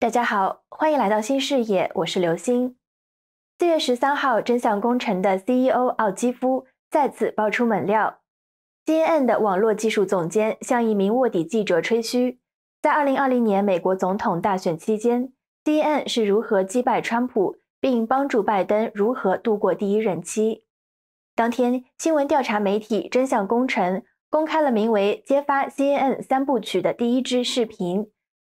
大家好，欢迎来到新视野，我是刘星。四月十三号，真相工程的 CEO 奥基夫再次爆出猛料。CNN 的网络技术总监向一名卧底记者吹嘘，在二零二零年美国总统大选期间，CNN 是如何击败川普，并帮助拜登如何度过第一任期。当天，新闻调查媒体真相工程公开了名为《揭发 CNN 三部曲》的第一支视频。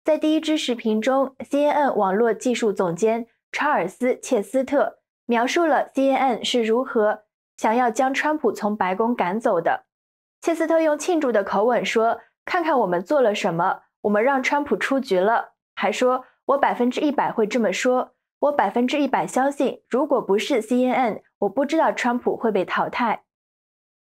在第一支视频中，CNN 网络技术总监查尔斯·切斯特描述了 CNN 是如何想要将川普从白宫赶走的。切斯特用庆祝的口吻说：“看看我们做了什么，我们让川普出局了。”还说：“我百分之一百会这么说，我百分之一百相信，如果不是 CNN，我不知道川普会被淘汰。”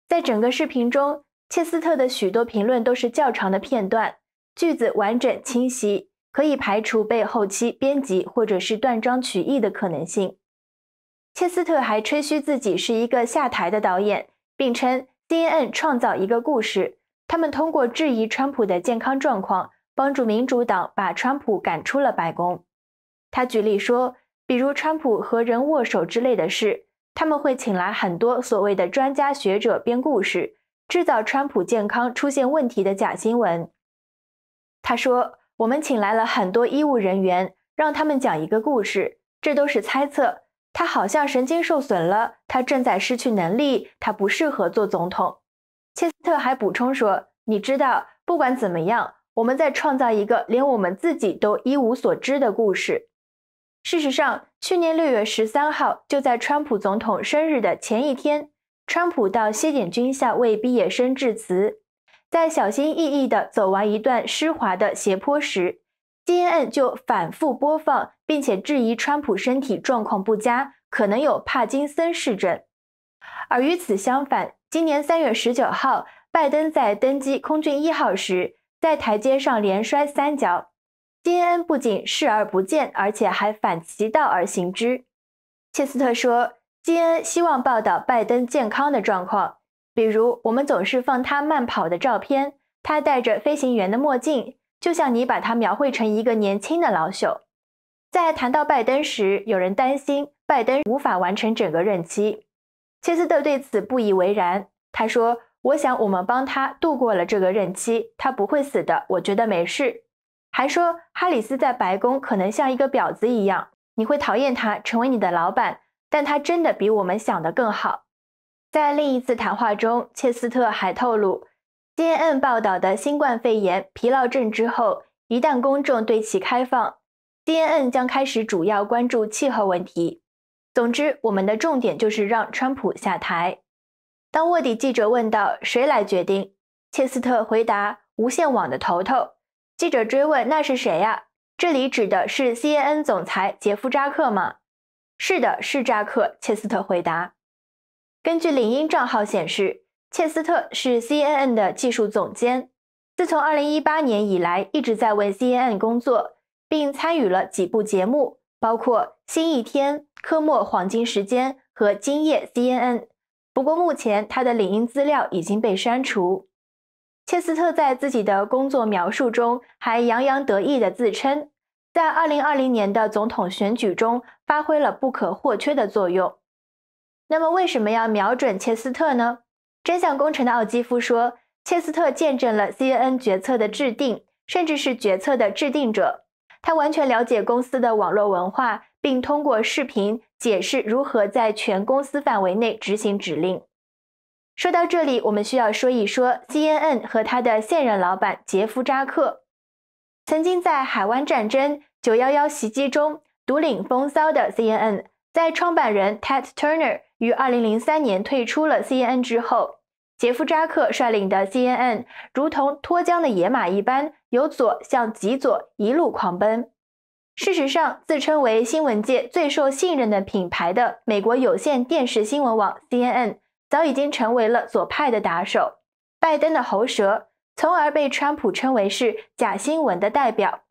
在整个视频中，切斯特的许多评论都是较长的片段。句子完整清晰，可以排除被后期编辑或者是断章取义的可能性。切斯特还吹嘘自己是一个下台的导演，并称 CNN 创造一个故事，他们通过质疑川普的健康状况，帮助民主党把川普赶出了白宫。他举例说，比如川普和人握手之类的事，他们会请来很多所谓的专家学者编故事，制造川普健康出现问题的假新闻。他说：“我们请来了很多医务人员，让他们讲一个故事。这都是猜测。他好像神经受损了，他正在失去能力，他不适合做总统。”切斯特还补充说：“你知道，不管怎么样，我们在创造一个连我们自己都一无所知的故事。”事实上，去年六月十三号，就在川普总统生日的前一天，川普到西点军校为毕业生致辞。在小心翼翼地走完一段湿滑的斜坡时，金恩就反复播放，并且质疑川普身体状况不佳，可能有帕金森氏症。而与此相反，今年三月十九号，拜登在登机空军一号时，在台阶上连摔三跤，金恩不仅视而不见，而且还反其道而行之。切斯特说，金恩希望报道拜登健康的状况。比如，我们总是放他慢跑的照片，他戴着飞行员的墨镜，就像你把他描绘成一个年轻的老朽。在谈到拜登时，有人担心拜登无法完成整个任期，切斯特对此不以为然。他说：“我想我们帮他度过了这个任期，他不会死的，我觉得没事。”还说哈里斯在白宫可能像一个婊子一样，你会讨厌他成为你的老板，但他真的比我们想的更好。在另一次谈话中，切斯特还透露，CNN 报道的新冠肺炎疲劳症之后，一旦公众对其开放，CNN 将开始主要关注气候问题。总之，我们的重点就是让川普下台。当卧底记者问到谁来决定，切斯特回答无线网的头头。记者追问那是谁呀？这里指的是 CNN 总裁杰夫扎克吗？是的，是扎克。切斯特回答。根据领英账号显示，切斯特是 CNN 的技术总监。自从2018年以来，一直在为 CNN 工作，并参与了几部节目，包括《新一天》、《科莫黄金时间》和《今夜 CNN》。不过，目前他的领英资料已经被删除。切斯特在自己的工作描述中还洋洋得意地自称，在2020年的总统选举中发挥了不可或缺的作用。那么为什么要瞄准切斯特呢？真相工程的奥基夫说，切斯特见证了 CNN 决策的制定，甚至是决策的制定者。他完全了解公司的网络文化，并通过视频解释如何在全公司范围内执行指令。说到这里，我们需要说一说 CNN 和他的现任老板杰夫扎克。曾经在海湾战争、九幺幺袭击中独领风骚的 CNN，在创办人 t e d Turner。于二零零三年退出了 CNN 之后，杰夫扎克率领的 CNN 如同脱缰的野马一般，由左向极左一路狂奔。事实上，自称为新闻界最受信任的品牌的美国有线电视新闻网 CNN，早已经成为了左派的打手、拜登的喉舌，从而被川普称为是假新闻的代表。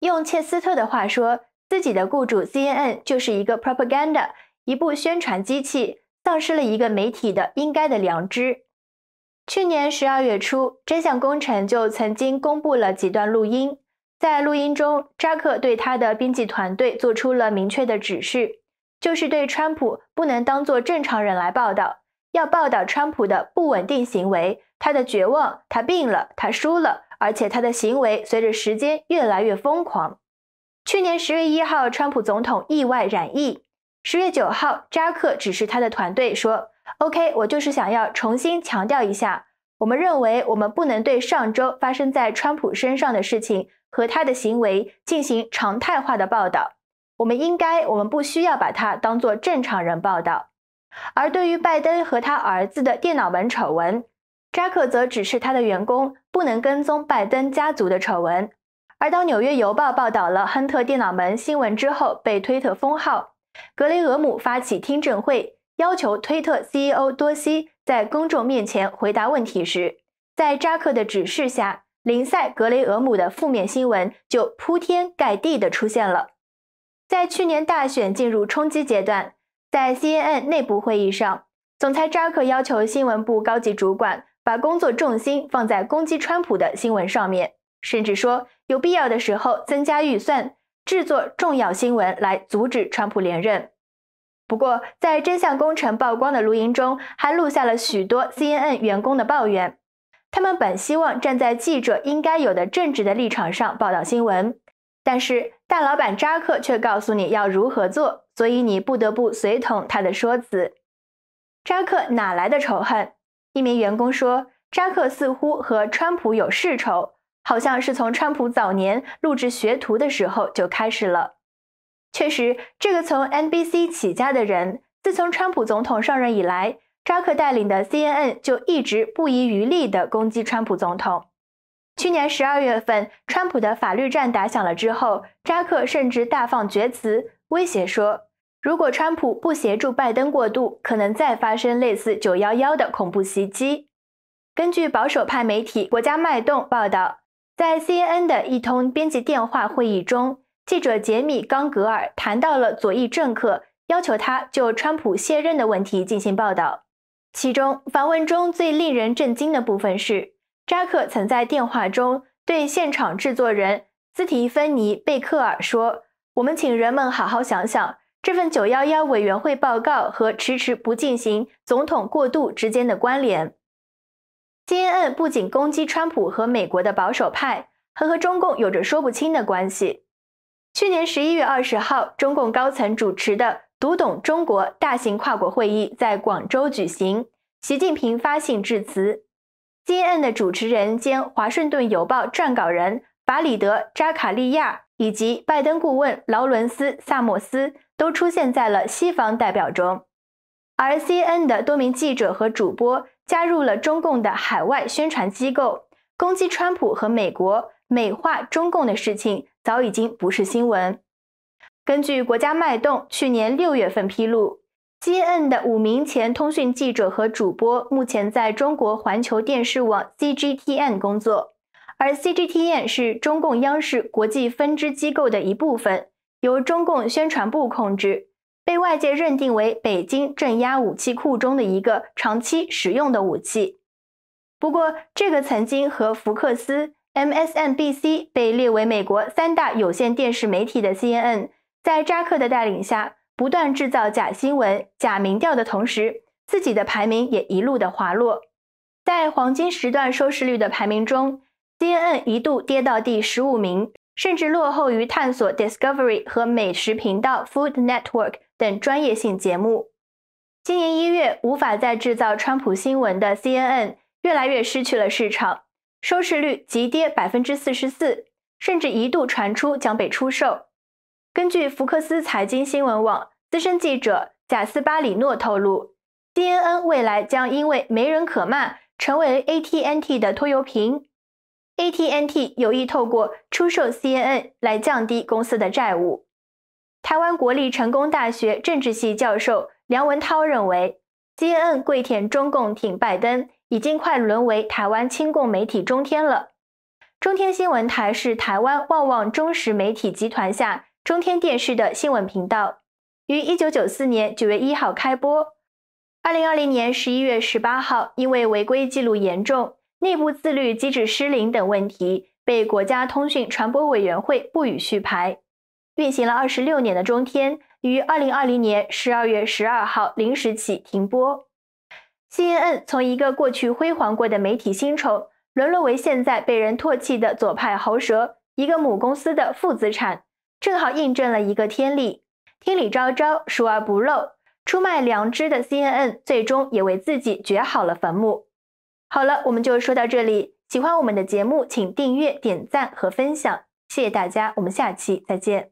用切斯特的话说，自己的雇主 CNN 就是一个 propaganda。一部宣传机器丧失了一个媒体的应该的良知。去年十二月初，真相工程就曾经公布了几段录音，在录音中，扎克对他的编辑团队做出了明确的指示，就是对川普不能当做正常人来报道，要报道川普的不稳定行为，他的绝望，他病了，他输了，而且他的行为随着时间越来越疯狂。去年十月一号，川普总统意外染疫。十月九号，扎克指示他的团队说：“O.K.，我就是想要重新强调一下，我们认为我们不能对上周发生在川普身上的事情和他的行为进行常态化的报道。我们应该，我们不需要把他当做正常人报道。而对于拜登和他儿子的电脑门丑闻，扎克则指示他的员工不能跟踪拜登家族的丑闻。而当《纽约邮报》报道了亨特电脑门新闻之后，被推特封号。”格雷厄姆发起听证会，要求推特 CEO 多西在公众面前回答问题时，在扎克的指示下，林赛·格雷厄姆的负面新闻就铺天盖地地出现了。在去年大选进入冲击阶段，在 CNN 内部会议上，总裁扎克要求新闻部高级主管把工作重心放在攻击川普的新闻上面，甚至说有必要的时候增加预算。制作重要新闻来阻止川普连任。不过，在真相工程曝光的录音中，还录下了许多 CNN 员工的抱怨。他们本希望站在记者应该有的正直的立场上报道新闻，但是大老板扎克却告诉你要如何做，所以你不得不随同他的说辞。扎克哪来的仇恨？一名员工说：“扎克似乎和川普有世仇。”好像是从川普早年录制学徒的时候就开始了。确实，这个从 NBC 起家的人，自从川普总统上任以来，扎克带领的 CNN 就一直不遗余力地攻击川普总统。去年十二月份，川普的法律战打响了之后，扎克甚至大放厥词，威胁说，如果川普不协助拜登过渡，可能再发生类似九幺幺的恐怖袭击。根据保守派媒体《国家脉动》报道。在 CNN 的一通编辑电话会议中，记者杰米·冈格尔谈到了左翼政客要求他就川普卸任的问题进行报道。其中，访问中最令人震惊的部分是，扎克曾在电话中对现场制作人斯提芬尼·贝克尔说：“我们请人们好好想想这份911委员会报告和迟迟不进行总统过渡之间的关联。” C N N 不仅攻击川普和美国的保守派，还和中共有着说不清的关系。去年十一月二十号，中共高层主持的“读懂中国”大型跨国会议在广州举行，习近平发信致辞。C N N 的主持人兼《华盛顿邮报》撰稿人法里德·扎卡利亚以及拜登顾问劳伦斯·萨默斯都出现在了西方代表中，而 C N N 的多名记者和主播。加入了中共的海外宣传机构，攻击川普和美国，美化中共的事情早已经不是新闻。根据《国家脉动》去年六月份披露，G N 的五名前通讯记者和主播目前在中国环球电视网 C G T N 工作，而 C G T N 是中共央视国际分支机构的一部分，由中共宣传部控制。被外界认定为北京镇压武器库中的一个长期使用的武器。不过，这个曾经和福克斯、MSNBC 被列为美国三大有线电视媒体的 CNN，在扎克的带领下，不断制造假新闻、假民调的同时，自己的排名也一路的滑落。在黄金时段收视率的排名中，CNN 一度跌到第十五名，甚至落后于探索 Discovery 和美食频道 Food Network。等专业性节目。今年一月，无法再制造“川普新闻”的 CNN 越来越失去了市场，收视率急跌百分之四十四，甚至一度传出将被出售。根据福克斯财经新闻网资深记者贾斯巴里诺透露，CNN 未来将因为没人可骂，成为 ATNT 的拖油瓶。ATNT 有意透过出售 CNN 来降低公司的债务。台湾国立成功大学政治系教授梁文涛认为，CNN 跪舔中共、挺拜登，已经快沦为台湾亲共媒体中天了。中天新闻台是台湾旺旺中实媒体集团下中天电视的新闻频道，于1994年9月1号开播。2020年11月18号，因为违规记录严重、内部自律机制失灵等问题，被国家通讯传播委员会不予续牌。运行了二十六年的中天于二零二零年十二月十二号零时起停播。C N N 从一个过去辉煌过的媒体新宠，沦落为现在被人唾弃的左派喉舌，一个母公司的负资产，正好印证了一个天理，天理昭昭，疏而不漏。出卖良知的 C N N 最终也为自己掘好了坟墓。好了，我们就说到这里。喜欢我们的节目，请订阅、点赞和分享，谢谢大家，我们下期再见。